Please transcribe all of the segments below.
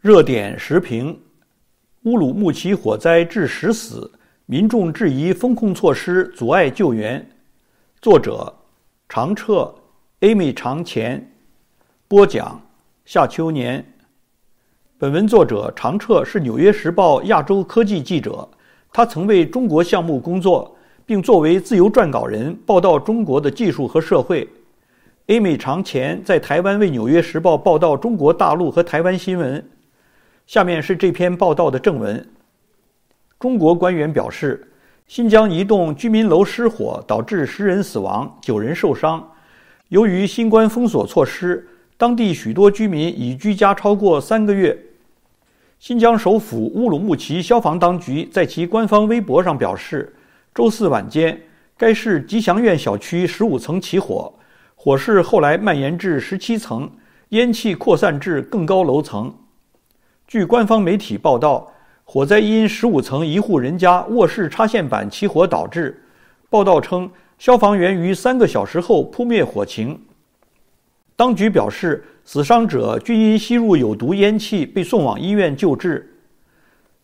热点时评：乌鲁木齐火灾致十死，民众质疑风控措施阻碍救援。作者：常彻，Amy 常前，播讲：夏秋年。本文作者常彻是《纽约时报》亚洲科技记者，他曾为中国项目工作，并作为自由撰稿人报道中国的技术和社会。Amy 常前在台湾为《纽约时报》报道中国大陆和台湾新闻。下面是这篇报道的正文。中国官员表示，新疆一栋居民楼失火，导致十人死亡、九人受伤。由于新冠封锁措施，当地许多居民已居家超过三个月。新疆首府乌鲁木齐消防当局在其官方微博上表示，周四晚间，该市吉祥苑小区十五层起火，火势后来蔓延至十七层，烟气扩散至更高楼层。据官方媒体报道，火灾因十五层一户人家卧室插线板起火导致。报道称，消防员于三个小时后扑灭火情。当局表示，死伤者均因吸入有毒烟气被送往医院救治。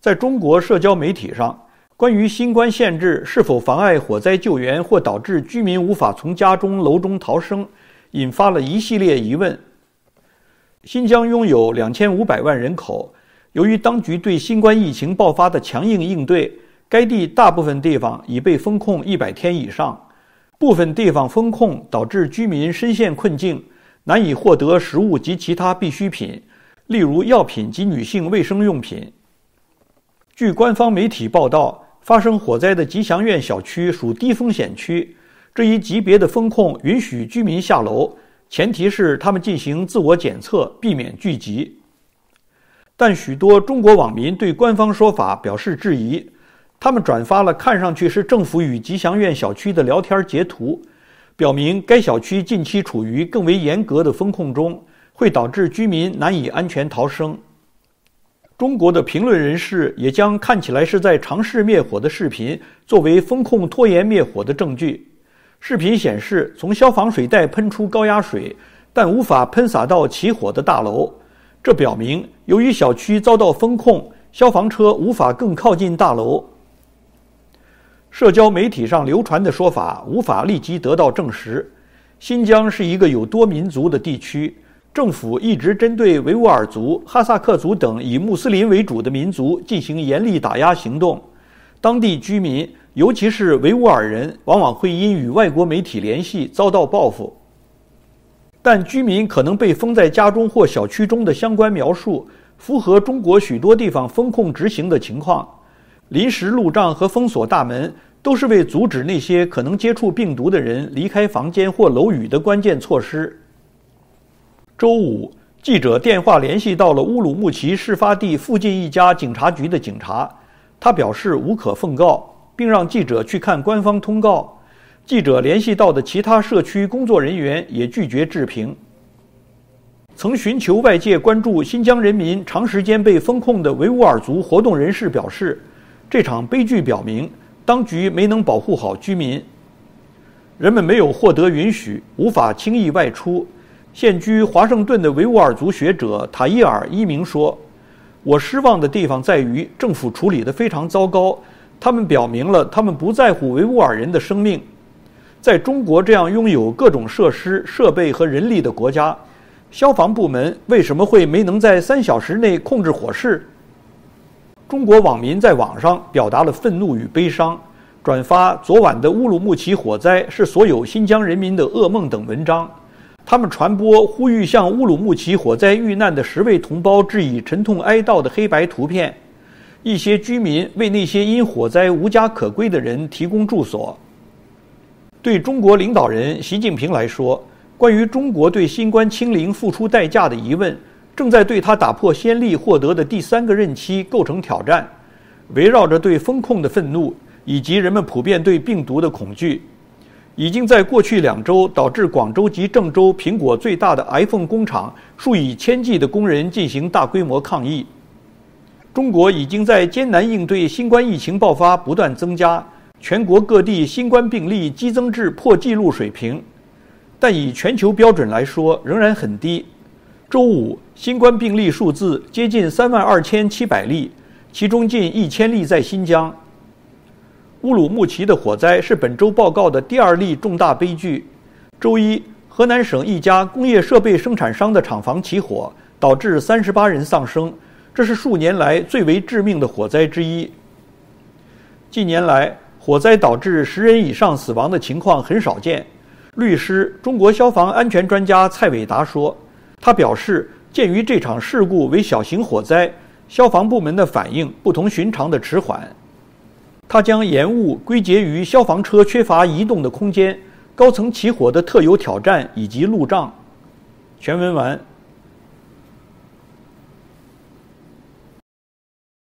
在中国社交媒体上，关于新冠限制是否妨碍火灾救援或导致居民无法从家中楼中逃生，引发了一系列疑问。新疆拥有两千五百万人口。由于当局对新冠疫情爆发的强硬应对，该地大部分地方已被封控一百天以上。部分地方封控导致居民深陷困境，难以获得食物及其他必需品，例如药品及女性卫生用品。据官方媒体报道，发生火灾的吉祥苑小区属低风险区，这一级别的封控允许居民下楼。前提是他们进行自我检测，避免聚集。但许多中国网民对官方说法表示质疑，他们转发了看上去是政府与吉祥苑小区的聊天截图，表明该小区近期处于更为严格的封控中，会导致居民难以安全逃生。中国的评论人士也将看起来是在尝试灭火的视频作为封控拖延灭火的证据。视频显示，从消防水带喷出高压水，但无法喷洒到起火的大楼。这表明，由于小区遭到封控，消防车无法更靠近大楼。社交媒体上流传的说法无法立即得到证实。新疆是一个有多民族的地区，政府一直针对维吾尔族、哈萨克族等以穆斯林为主的民族进行严厉打压行动，当地居民。尤其是维吾尔人往往会因与外国媒体联系遭到报复，但居民可能被封在家中或小区中的相关描述，符合中国许多地方封控执行的情况。临时路障和封锁大门都是为阻止那些可能接触病毒的人离开房间或楼宇的关键措施。周五，记者电话联系到了乌鲁木齐事发地附近一家警察局的警察，他表示无可奉告。并让记者去看官方通告。记者联系到的其他社区工作人员也拒绝置评。曾寻求外界关注新疆人民长时间被封控的维吾尔族活动人士表示，这场悲剧表明当局没能保护好居民。人们没有获得允许，无法轻易外出。现居华盛顿的维吾尔族学者塔伊尔·伊明说：“我失望的地方在于政府处理得非常糟糕。”他们表明了，他们不在乎维吾尔人的生命。在中国这样拥有各种设施、设备和人力的国家，消防部门为什么会没能在三小时内控制火势？中国网民在网上表达了愤怒与悲伤，转发“昨晚的乌鲁木齐火灾是所有新疆人民的噩梦”等文章。他们传播、呼吁向乌鲁木齐火灾遇难的十位同胞致以沉痛哀悼的黑白图片。一些居民为那些因火灾无家可归的人提供住所。对中国领导人习近平来说，关于中国对新冠清零付出代价的疑问，正在对他打破先例获得的第三个任期构成挑战。围绕着对风控的愤怒以及人们普遍对病毒的恐惧，已经在过去两周导致广州及郑州苹果最大的 iPhone 工厂数以千计的工人进行大规模抗议。中国已经在艰难应对新冠疫情爆发不断增加，全国各地新冠病例激增至破纪录水平，但以全球标准来说仍然很低。周五，新冠病例数字接近三万二千七百例，其中近一千例在新疆。乌鲁木齐的火灾是本周报告的第二例重大悲剧。周一，河南省一家工业设备生产商的厂房起火，导致三十八人丧生。这是数年来最为致命的火灾之一。近年来，火灾导致十人以上死亡的情况很少见。律师、中国消防安全专家蔡伟达说：“他表示，鉴于这场事故为小型火灾，消防部门的反应不同寻常的迟缓。他将延误归结于消防车缺乏移动的空间、高层起火的特有挑战以及路障。”全文完。